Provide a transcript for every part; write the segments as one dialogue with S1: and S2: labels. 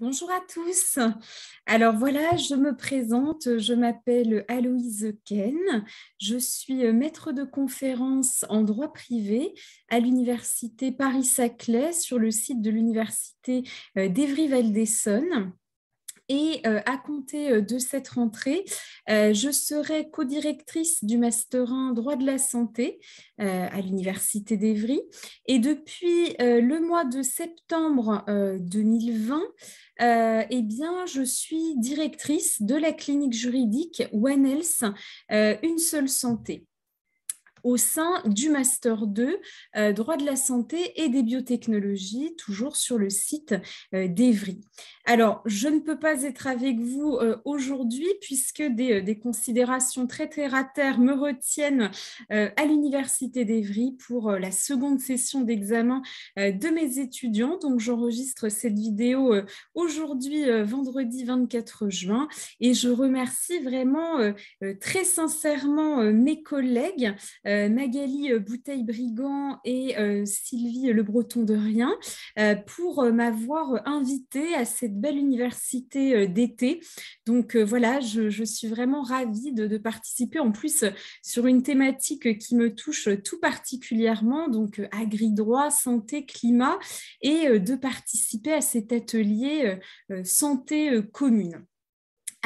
S1: Bonjour à tous. Alors voilà, je me présente, je m'appelle Aloïse Ken, je suis euh, maître de conférence en droit privé à l'université Paris-Saclay sur le site de l'université euh, d'Evry-Val-d'Essonne. Et euh, à compter euh, de cette rentrée, euh, je serai co-directrice du Master 1 Droit de la Santé à l'Université d'Evry. Et depuis le mois de septembre 2020, eh bien, je suis directrice de la clinique juridique One Health, Une Seule Santé au sein du Master 2 euh, Droit de la santé et des biotechnologies, toujours sur le site euh, d'Evry. Alors, je ne peux pas être avec vous euh, aujourd'hui puisque des, des, considérations très terre à terre me retiennent à l'Université d'Evry pour la seconde session d'examen de mes étudiants. Donc, j'enregistre cette vidéo aujourd'hui, vendredi 24 juin, et je remercie vraiment très sincèrement mes collègues euh, Magali euh, Bouteille-Brigand et euh, Sylvie Le Breton de Rien pour m'avoir invitée à cette belle université d'été. Donc voilà, je, suis vraiment ravie de, de, participer en plus sur une thématique qui me touche tout particulièrement, donc agri-droit, santé, climat, et de participer à cet atelier santé commune.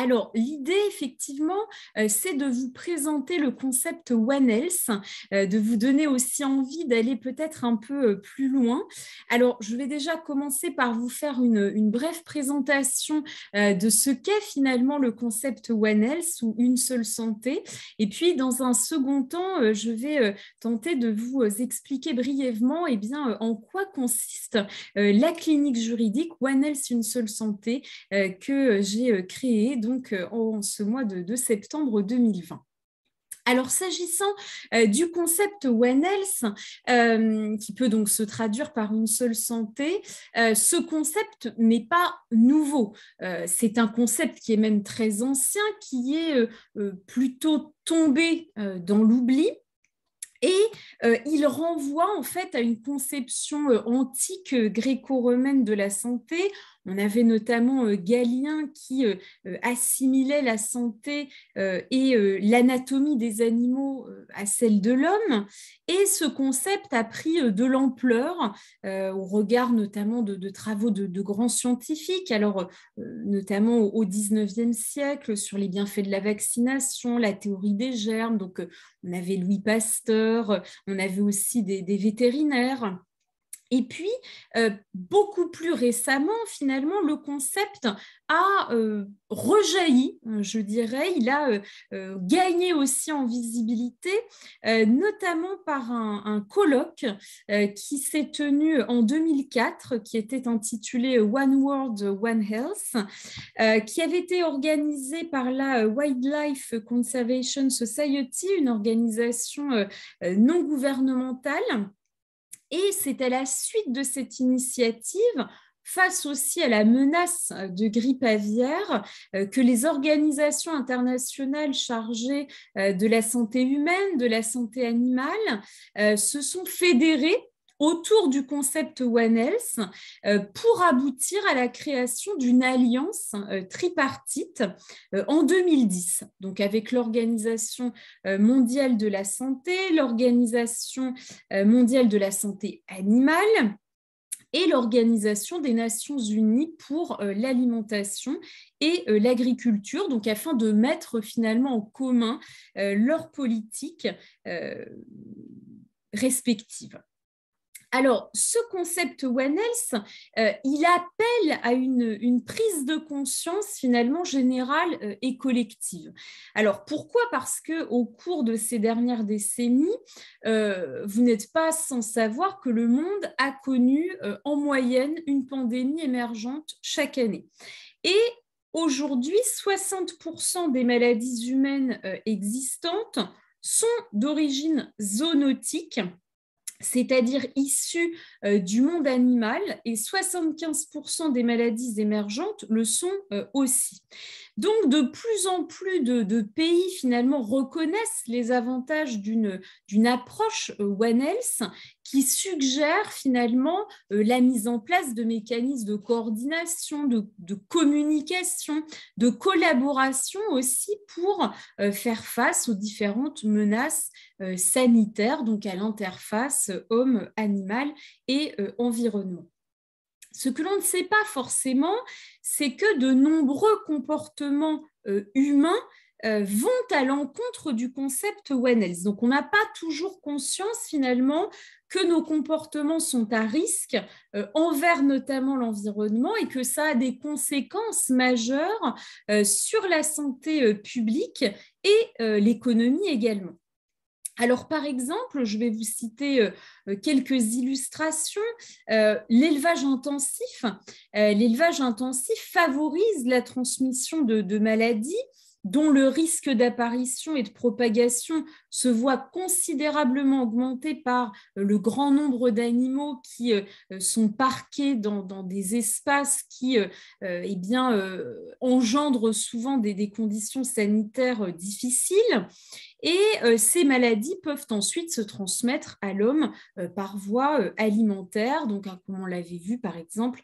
S1: Alors, l'idée, effectivement, euh, c'est de vous présenter le concept One Health, euh, de vous donner aussi envie d'aller peut-être un peu euh, plus loin. Alors, je vais déjà commencer par vous faire une, brève présentation de ce qu'est finalement le concept One Health ou une seule santé. Et puis, dans un second temps, je vais tenter de vous expliquer brièvement eh bien, en quoi consiste la clinique juridique One Health, une seule santé que j'ai créée donc euh, en ce mois de, septembre 2020. Alors s'agissant euh, du concept One Health, qui peut donc se traduire par une seule santé, euh, ce concept n'est pas nouveau. C'est un concept qui est même très ancien, qui est plutôt tombé dans l'oubli. Et il renvoie en fait à une conception antique gréco-romaine de la santé on avait notamment euh, Galien qui euh, euh, assimilait la santé et l'anatomie des animaux à celle de l'homme. Et ce concept a pris de l'ampleur au regard notamment de, travaux de, grands scientifiques, alors notamment au, XIXe siècle sur les bienfaits de la vaccination, la théorie des germes. Donc on avait Louis Pasteur, on avait aussi des vétérinaires et puis, euh, beaucoup plus récemment, finalement, le concept a euh, rejailli, hein, je dirais, il a euh, gagné aussi en visibilité, notamment par un colloque qui s'est tenu en 2004, qui était intitulé One World, One Health, qui avait été organisé par la Wildlife Conservation Society, une organisation non gouvernementale et c'est à la suite de cette initiative face aussi à la menace de grippe aviaire euh, que les organisations internationales chargées euh, de la santé humaine, de la santé animale, euh, se sont fédérées autour du concept One Health euh, pour aboutir à la création d'une alliance euh, tripartite euh, en 2010, donc avec l'Organisation mondiale de la santé, l'Organisation mondiale de la santé animale et l'Organisation des Nations Unies pour l'alimentation et l'agriculture, donc afin de mettre finalement en commun leurs politiques respectives. Alors, ce concept One Health, euh, il appelle à une, prise de conscience finalement générale euh, et collective. Alors, pourquoi Parce que au cours de ces dernières décennies, euh, vous n'êtes pas sans savoir que le monde a connu en moyenne une pandémie émergente chaque année. Et aujourd'hui, 60% des maladies humaines existantes sont d'origine zoonotique, c'est-à-dire issus euh, du monde animal, et 75% des maladies émergentes le sont euh, aussi. Donc, de plus en plus de, de pays, finalement, reconnaissent les avantages d'une approche euh, One Health qui suggère finalement euh, la mise en place de mécanismes de coordination, de, communication, de collaboration aussi pour euh, faire face aux différentes menaces euh, sanitaires, donc à l'interface homme-animal et environnement. Ce que l'on ne sait pas forcément, c'est que de nombreux comportements humains vont à l'encontre du concept One Health. Donc, on n'a pas toujours conscience finalement que nos comportements sont à risque euh, envers notamment l'environnement et que ça a des conséquences majeures euh, sur la santé euh, publique et l'économie également. Alors, par exemple, je vais vous citer quelques illustrations. L'élevage intensif, l'élevage intensif favorise la transmission de maladies dont le risque d'apparition et de propagation se voit considérablement augmenté par le grand nombre d'animaux qui euh, sont parqués dans, des espaces qui euh, euh, eh engendrent souvent des, conditions sanitaires difficiles. Et ces maladies peuvent ensuite se transmettre à l'homme par voie alimentaire, donc hein, comme on l'avait vu par exemple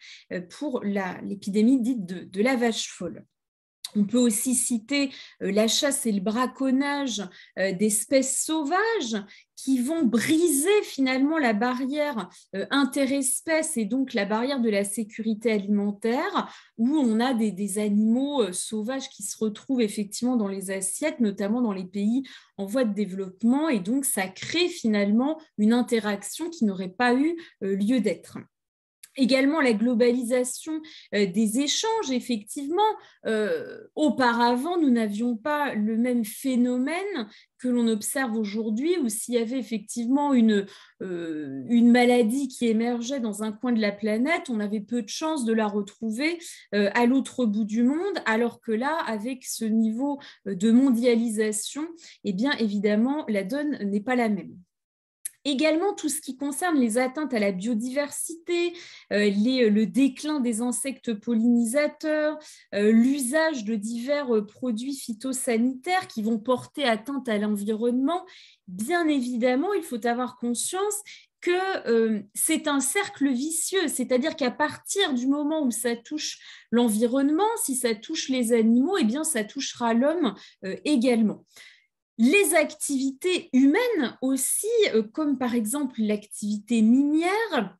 S1: pour l'épidémie dite de, la vache folle. On peut aussi citer euh, la chasse et le braconnage euh, d'espèces sauvages qui vont briser finalement la barrière euh, interespèce et donc la barrière de la sécurité alimentaire, où on a des, des, animaux sauvages qui se retrouvent effectivement dans les assiettes, notamment dans les pays en voie de développement, et donc ça crée finalement une interaction qui n'aurait pas eu lieu d'être également la globalisation euh, des échanges. Effectivement, euh, auparavant, nous n'avions pas le même phénomène que l'on observe aujourd'hui, où s'il y avait effectivement euh, une, maladie qui émergeait dans un coin de la planète, on avait peu de chances de la retrouver à l'autre bout du monde, alors que là, avec ce niveau de mondialisation, eh bien évidemment, la donne n'est pas la même. Également, tout ce qui concerne les atteintes à la biodiversité, euh, euh, le déclin des insectes pollinisateurs, euh, l'usage de divers produits phytosanitaires qui vont porter atteinte à l'environnement, bien évidemment, il faut avoir conscience que c'est un cercle vicieux, c'est-à-dire qu'à partir du moment où ça touche l'environnement, si ça touche les animaux, eh bien ça touchera l'homme également les activités humaines aussi, euh, comme par exemple l'activité minière,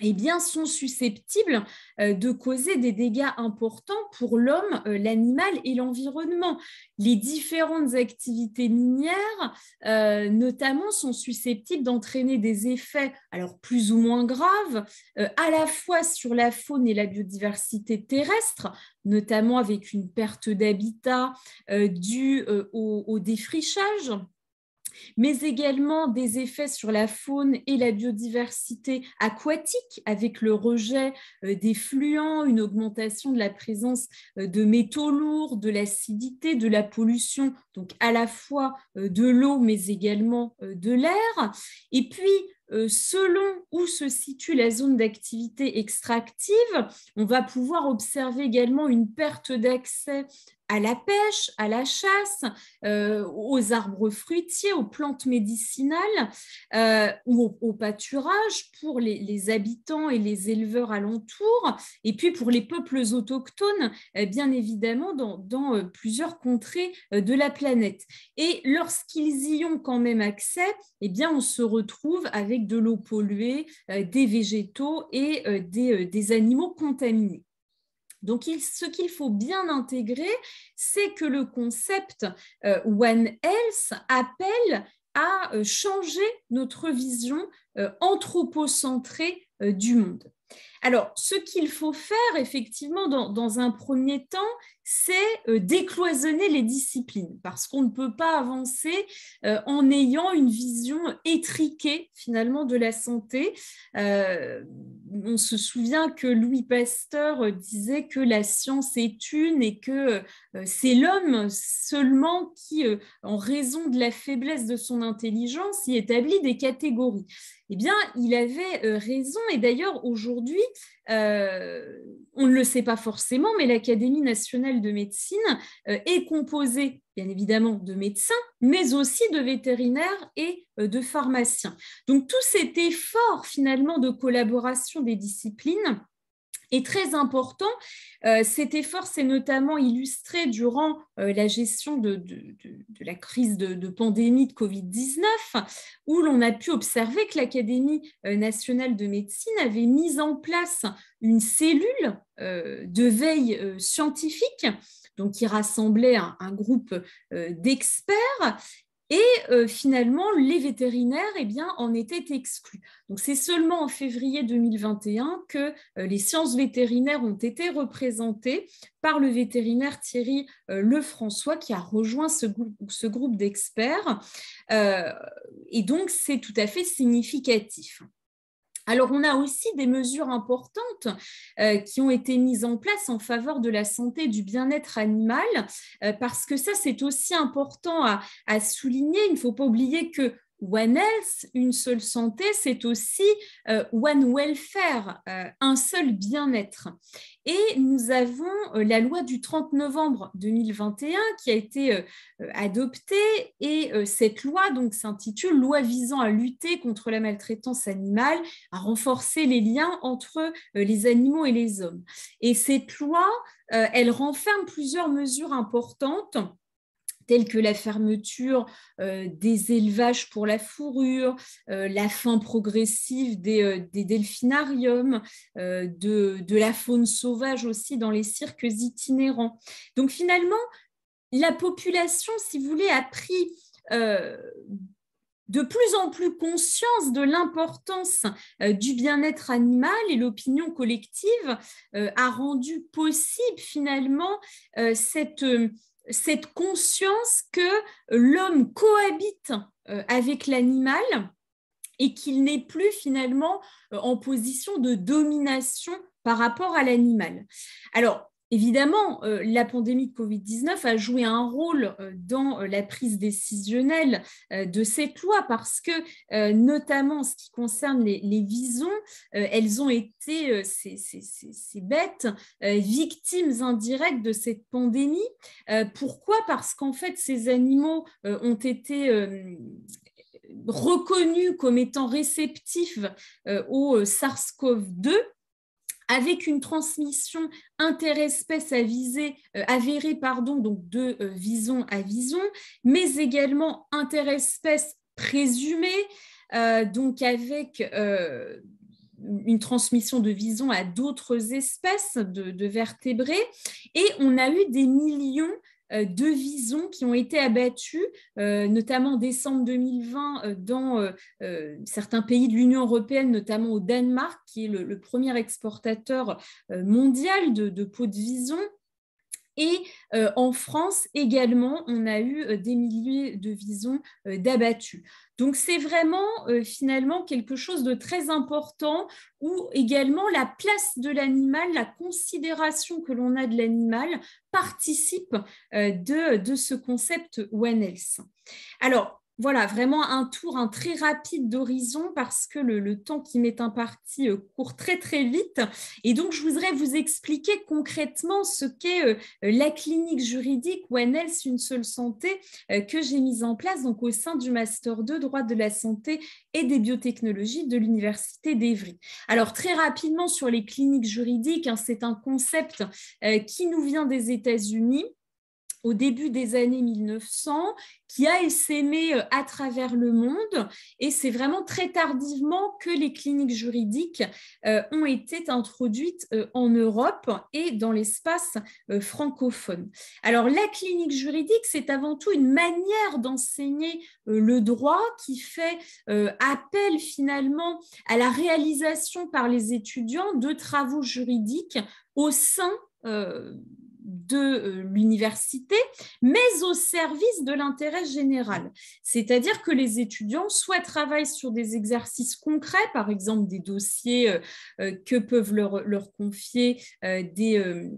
S1: eh bien, sont susceptibles euh, de causer des dégâts importants pour l'homme, euh, l'animal et l'environnement. Les différentes activités minières, euh, notamment, sont susceptibles d'entraîner des effets, alors plus ou moins graves, à la fois sur la faune et la biodiversité terrestre, notamment avec une perte d'habitat due au défrichage mais également des effets sur la faune et la biodiversité aquatique avec le rejet euh, des fluents, une augmentation de la présence euh, de métaux lourds, de l'acidité, de la pollution, donc à la fois euh, de l'eau mais également de l'air. Et puis, selon où se situe la zone d'activité extractive, on va pouvoir observer également une perte d'accès à la pêche, à la chasse, euh, aux arbres fruitiers, aux plantes médicinales euh, ou au, pâturage pour les, habitants et les éleveurs alentours, et puis pour les peuples autochtones, euh, bien évidemment, dans, plusieurs contrées de la planète. Et lorsqu'ils y ont quand même accès, eh bien, on se retrouve avec de l'eau polluée, des végétaux et des animaux contaminés. Donc, ce qu'il faut bien intégrer, c'est que le concept euh, One Health appelle à euh, changer notre vision euh, anthropocentrée du monde. Alors, ce qu'il faut faire, effectivement, dans, un premier temps, c'est euh, décloisonner les disciplines, parce qu'on ne peut pas avancer euh, en ayant une vision étriquée, finalement, de la santé. Euh, on se souvient que Louis Pasteur disait que la science est une et que c'est l'homme seulement qui, en raison de la faiblesse de son intelligence, y établit des catégories eh bien, il avait raison. Et d'ailleurs, aujourd'hui, euh, on ne le sait pas forcément, mais l'Académie nationale de médecine euh, est composée, bien évidemment, de médecins, mais aussi de vétérinaires et euh, de pharmaciens. Donc tout cet effort, finalement, de collaboration des disciplines et très important. Euh, cet effort s'est notamment illustré durant euh, la gestion de, la crise de, pandémie de Covid-19, où l'on a pu observer que l'Académie euh, nationale de médecine avait mis en place une cellule de veille scientifique donc qui rassemblait un, groupe d'experts et euh, finalement, les vétérinaires eh bien, en étaient exclus. Donc, c'est seulement en février 2021 que euh, les sciences vétérinaires ont été représentées par le vétérinaire Thierry euh, Lefrançois qui a rejoint ce groupe d'experts. et donc, c'est tout à fait significatif. Alors, on a aussi des mesures importantes euh, qui ont été mises en place en faveur de la santé et du bien-être animal, euh, parce que ça, c'est aussi important à souligner. Il ne faut pas oublier que One Health, une seule santé, c'est aussi euh, One Welfare, euh, un seul bien-être. Et nous avons euh, la loi du 30 novembre 2021 qui a été adoptée et cette loi donc s'intitule Loi visant à lutter contre la maltraitance animale, à renforcer les liens entre les animaux et les hommes. Et cette loi, elle renferme plusieurs mesures importantes telles que la fermeture euh, des élevages pour la fourrure, euh, la fin progressive des, euh, delphinariums, de, de, la faune sauvage aussi dans les cirques itinérants. Donc finalement, la population, si vous voulez, a pris de plus en plus conscience de l'importance du bien-être animal et l'opinion collective a rendu possible finalement cette cette conscience que l'homme cohabite euh, avec l'animal et qu'il n'est plus finalement euh, en position de domination par rapport à l'animal. Alors, Évidemment, euh, la pandémie de Covid-19 a joué un rôle euh, dans euh, la prise décisionnelle de cette loi parce que, notamment en ce qui concerne les, visons, elles ont été, ces, bêtes, victimes indirectes de cette pandémie. pourquoi Parce qu'en fait, ces animaux ont été reconnus comme étant réceptifs au SARS-CoV-2 avec une transmission interespèce avisée, euh, avérée pardon, donc de euh, vison à vison, mais également interespèce présumée, euh, donc avec une transmission de vison à d'autres espèces de, de, vertébrés. Et on a eu des millions euh, de visons qui ont été abattus, euh, notamment en décembre 2020 euh, dans certains pays de l'Union européenne, notamment au Danemark, qui est le, premier exportateur mondial de, de de vison. Et euh, en France également, on a eu euh, des milliers de visons euh, d'abattus. Donc c'est vraiment finalement quelque chose de très important où également la place de l'animal, la considération que l'on a de l'animal participe de, de ce concept One Health. Alors, voilà, vraiment un tour, un très rapide d'horizon parce que le, temps qui m'est imparti euh, court très très vite. Et donc, je voudrais vous expliquer concrètement ce qu'est euh, la clinique juridique One Health, une seule santé euh, que j'ai mise en place donc au sein du Master 2 droit de la santé et des biotechnologies de l'Université d'Evry. Alors, très rapidement sur les cliniques juridiques, hein, c'est un concept qui nous vient des États-Unis au début des années 1900, qui a essaimé euh, à travers le monde. Et c'est vraiment très tardivement que les cliniques juridiques euh, ont été introduites euh, en Europe et dans l'espace francophone. Alors la clinique juridique, c'est avant tout une manière d'enseigner le droit qui fait appel finalement à la réalisation par les étudiants de travaux juridiques au sein de euh, l'université, mais au service de l'intérêt général. C'est-à-dire que les étudiants soit travaillent sur des exercices concrets, par exemple des dossiers euh, euh, que peuvent leur, leur confier des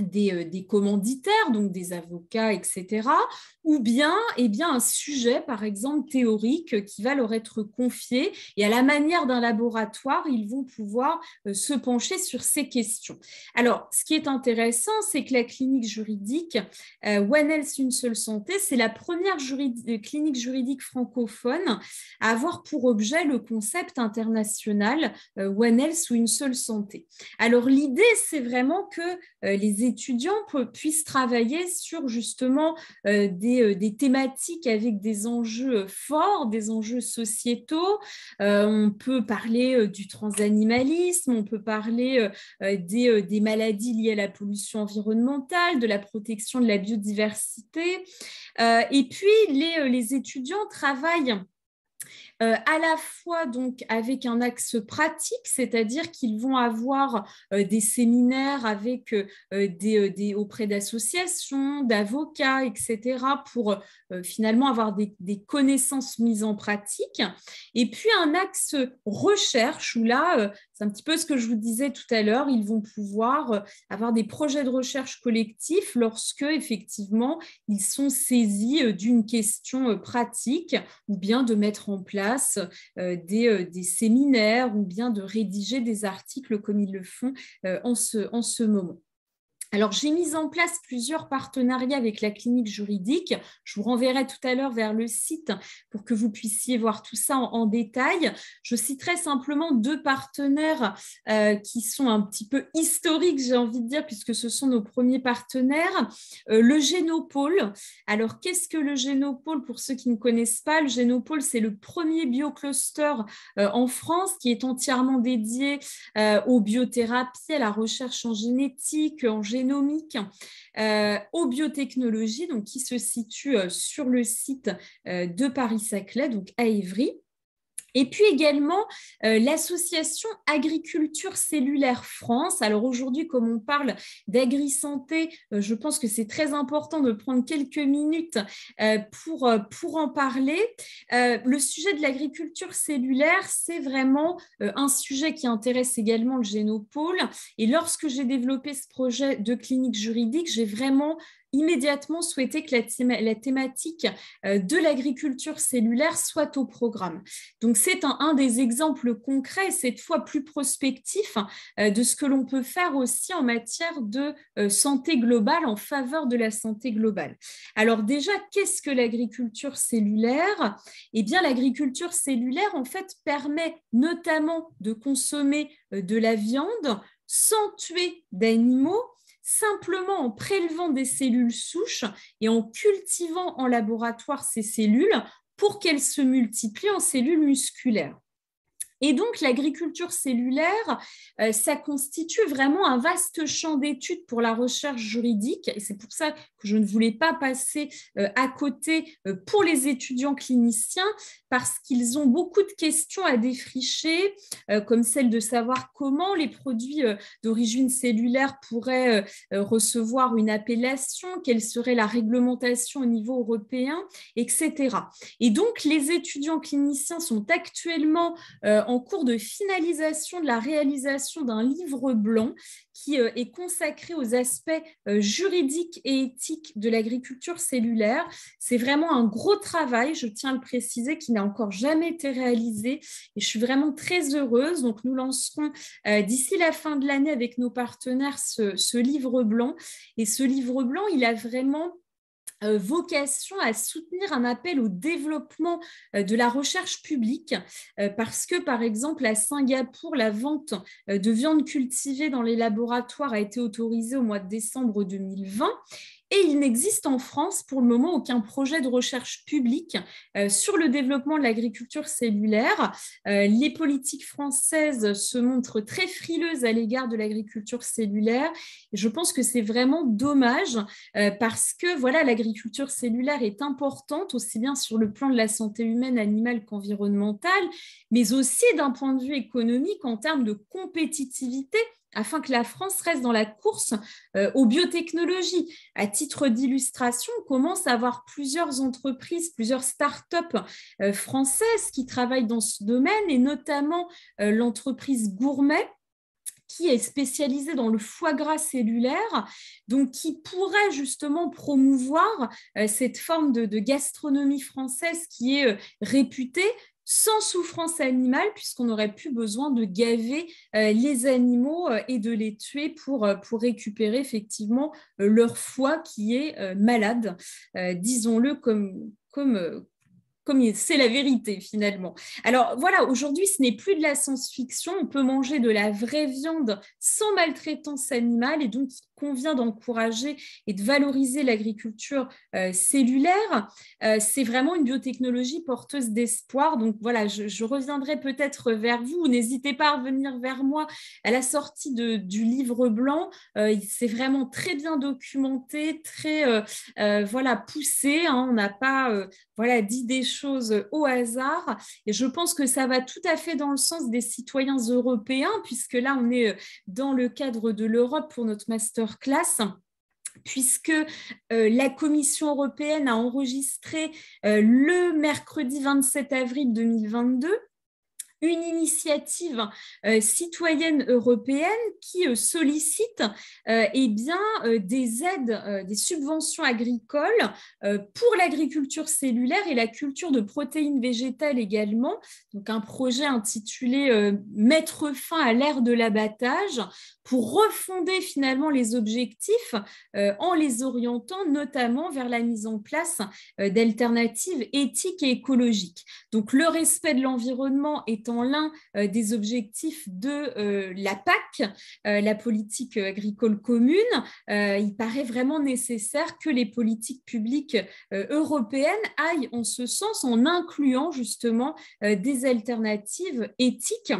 S1: euh, des, commanditaires, donc des avocats, etc., ou bien, et eh bien un sujet, par exemple, théorique euh, qui va leur être confié, et à la manière d'un laboratoire, ils vont pouvoir euh, se pencher sur ces questions. Alors, ce qui est intéressant, c'est que la clinique juridique One Health, une seule santé, c'est la première clinique juridique francophone à avoir pour objet le concept international One Health ou une seule santé. Alors, l'idée, c'est vraiment que les étudiants puissent travailler sur justement euh, des, euh, des, thématiques avec des enjeux euh, forts, des enjeux sociétaux. on peut parler du transanimalisme, on peut parler des, des, maladies liées à la pollution environnementale, de la protection de la biodiversité. et puis, les, les étudiants travaillent euh, à la fois donc avec un axe pratique, c'est-à-dire qu'ils vont avoir euh, des séminaires avec euh, des, auprès d'associations, d'avocats, etc., pour finalement avoir des, des, connaissances mises en pratique. Et puis un axe recherche où là, c'est un petit peu ce que je vous disais tout à l'heure. Ils vont pouvoir euh, avoir des projets de recherche collectifs lorsque, effectivement, ils sont saisis euh, d'une question euh, pratique ou bien de mettre en place des, séminaires ou bien de rédiger des articles comme ils le font en ce moment. Alors, j'ai mis en place plusieurs partenariats avec la clinique juridique. Je vous renverrai tout à l'heure vers le site pour que vous puissiez voir tout ça en, détail. Je citerai simplement deux partenaires euh, qui sont un petit peu historiques, j'ai envie de dire, puisque ce sont nos premiers partenaires. Euh, le Génopôle. Alors, qu'est-ce que le Génopôle Pour ceux qui ne connaissent pas, le Génopôle, c'est le premier biocluster euh, en France qui est entièrement dédié aux biothérapies, à la recherche en génétique, en génétique euh, aux biotechnologies, donc qui se situe euh, sur le site euh, de Paris-Saclay, donc à Évry. Et puis également euh, l'association Agriculture Cellulaire France. Alors aujourd'hui, comme on parle d'agri-santé, euh, je pense que c'est très important de prendre quelques minutes euh, pour, pour en parler. le sujet de l'agriculture cellulaire, c'est vraiment un sujet qui intéresse également le génopôle. Et lorsque j'ai développé ce projet de clinique juridique, j'ai vraiment immédiatement souhaiter que la, thématique euh, de l'agriculture cellulaire soit au programme. Donc c'est un, des exemples concrets, cette fois plus prospectif, euh, de ce que l'on peut faire aussi en matière de euh, santé globale, en faveur de la santé globale. Alors déjà, qu'est-ce que l'agriculture cellulaire Eh bien l'agriculture cellulaire, en fait, permet notamment de consommer de la viande sans tuer d'animaux simplement en prélevant des cellules souches et en cultivant en laboratoire ces cellules pour qu'elles se multiplient en cellules musculaires. Et donc, l'agriculture cellulaire, euh, ça constitue vraiment un vaste champ d'études pour la recherche juridique. Et c'est pour ça que je ne voulais pas passer euh, à côté euh, pour les étudiants cliniciens, parce qu'ils ont beaucoup de questions à défricher, comme celle de savoir comment les produits d'origine cellulaire pourraient recevoir une appellation, quelle serait la réglementation au niveau européen, etc. Et donc, les étudiants cliniciens sont actuellement en cours de finalisation de la réalisation d'un livre blanc qui euh, est consacré aux aspects euh, juridiques et éthiques de l'agriculture cellulaire. C'est vraiment un gros travail, je tiens à le préciser, qui n'a encore jamais été réalisé et je suis vraiment très heureuse. Donc nous lancerons euh, d'ici la fin de l'année avec nos partenaires ce, ce livre blanc. Et ce livre blanc, il a vraiment euh, vocation à soutenir un appel au développement euh, de la recherche publique euh, parce que, par exemple, à Singapour, la vente de viande cultivée dans les laboratoires a été autorisée au mois de décembre 2020 et il n'existe en France pour le moment aucun projet de recherche publique euh, sur le développement de l'agriculture cellulaire. Euh, les politiques françaises se montrent très frileuses à l'égard de l'agriculture cellulaire. je pense que c'est vraiment dommage euh, parce que voilà, l'agriculture cellulaire est importante aussi bien sur le plan de la santé humaine, animale qu'environnementale, mais aussi d'un point de vue économique en termes de compétitivité afin que la France reste dans la course euh, aux biotechnologies. À titre d'illustration, commence à avoir plusieurs entreprises, plusieurs start-up euh, françaises qui travaillent dans ce domaine, et notamment euh, l'entreprise Gourmet qui est spécialisée dans le foie gras cellulaire, donc qui pourrait justement promouvoir cette forme de gastronomie française qui est réputée sans souffrance animale, puisqu'on aurait plus besoin de gaver euh, les animaux euh, et de les tuer pour, euh, pour récupérer effectivement leur foie qui est malade. Disons-le comme, comme, comme c'est la vérité finalement. Alors voilà, aujourd'hui ce n'est plus de la science-fiction, on peut manger de la vraie viande sans maltraitance animale et donc convient d'encourager et de valoriser l'agriculture euh, cellulaire. Euh, c'est vraiment une biotechnologie porteuse d'espoir. Donc voilà, je, reviendrai peut-être vers vous. N'hésitez pas à revenir vers moi à la sortie du livre blanc. Euh, c'est vraiment très bien documenté, très voilà poussé. Hein. On n'a pas voilà dit des choses au hasard. Et je pense que ça va tout à fait dans le sens des citoyens européens, puisque là on est dans le cadre de l'Europe pour notre master classe, puisque euh, la Commission européenne a enregistré euh, le mercredi 27 avril 2022 une initiative euh, citoyenne européenne qui sollicite eh bien, des aides, des subventions agricoles pour l'agriculture cellulaire et la culture de protéines végétales également. Donc un projet intitulé Mettre fin à l'ère de l'abattage pour refonder finalement les objectifs euh, en les orientant notamment vers la mise en place euh, d'alternatives éthiques et écologiques. Donc le respect de l'environnement étant l'un euh, des objectifs de la PAC, la politique agricole commune, il paraît vraiment nécessaire que les politiques publiques européennes aillent en ce sens en incluant justement des alternatives éthiques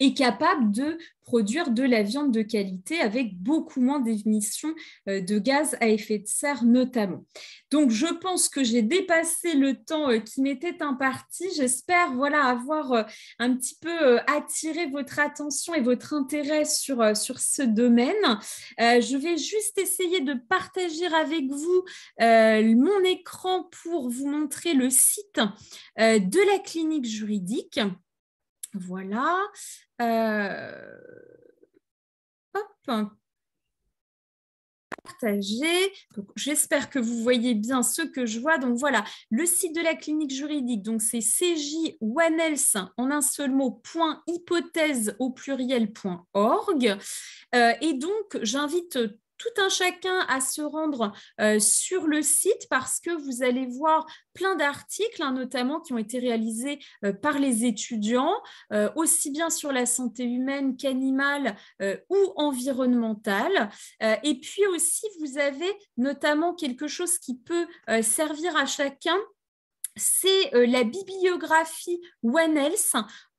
S1: est capable de produire de la viande de qualité avec beaucoup moins d'émissions euh, de gaz à effet de serre notamment. Donc je pense que j'ai dépassé le temps euh, qui m'était imparti. J'espère voilà avoir euh, un petit peu attiré votre attention et votre intérêt sur, ce domaine. je vais juste essayer de partager avec vous mon écran pour vous montrer le site de la clinique juridique. Voilà. Euh, partagé Partager. J'espère que vous voyez bien ce que je vois. Donc voilà, le site de la clinique juridique, donc c'est CJ else en un seul mot, point hypothèse au pluriel, org. Euh, et donc, j'invite tout un chacun à se rendre euh, sur le site parce que vous allez voir plein d'articles, hein, notamment qui ont été réalisés euh, par les étudiants, euh, aussi bien sur la santé humaine qu'animale ou environnementale. et puis aussi, vous avez notamment quelque chose qui peut servir à chacun c'est la bibliographie One Health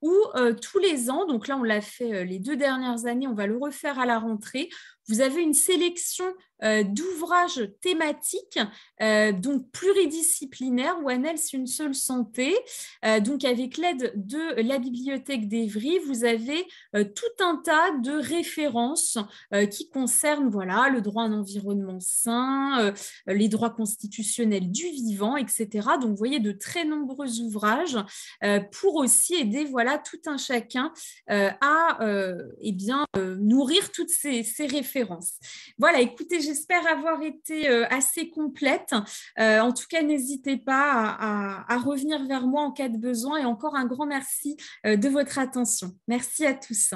S1: où euh, tous les ans, donc là on l'a fait euh, les deux dernières années, on va le refaire à la rentrée, vous avez une sélection euh, d'ouvrages thématiques, donc pluridisciplinaires, ou Health, une seule santé. donc avec l'aide de la bibliothèque d'Evry, vous avez tout un tas de références qui concernent voilà, le droit à un environnement sain, les droits constitutionnels du vivant, etc. Donc vous voyez de très nombreux ouvrages pour aussi aider voilà, tout un chacun euh, à euh, eh bien, euh, nourrir toutes ces, références. Voilà, écoutez, j'espère avoir été assez complète. en tout cas, n'hésitez pas à, revenir vers moi en cas de besoin et encore un grand merci de votre attention. Merci à tous.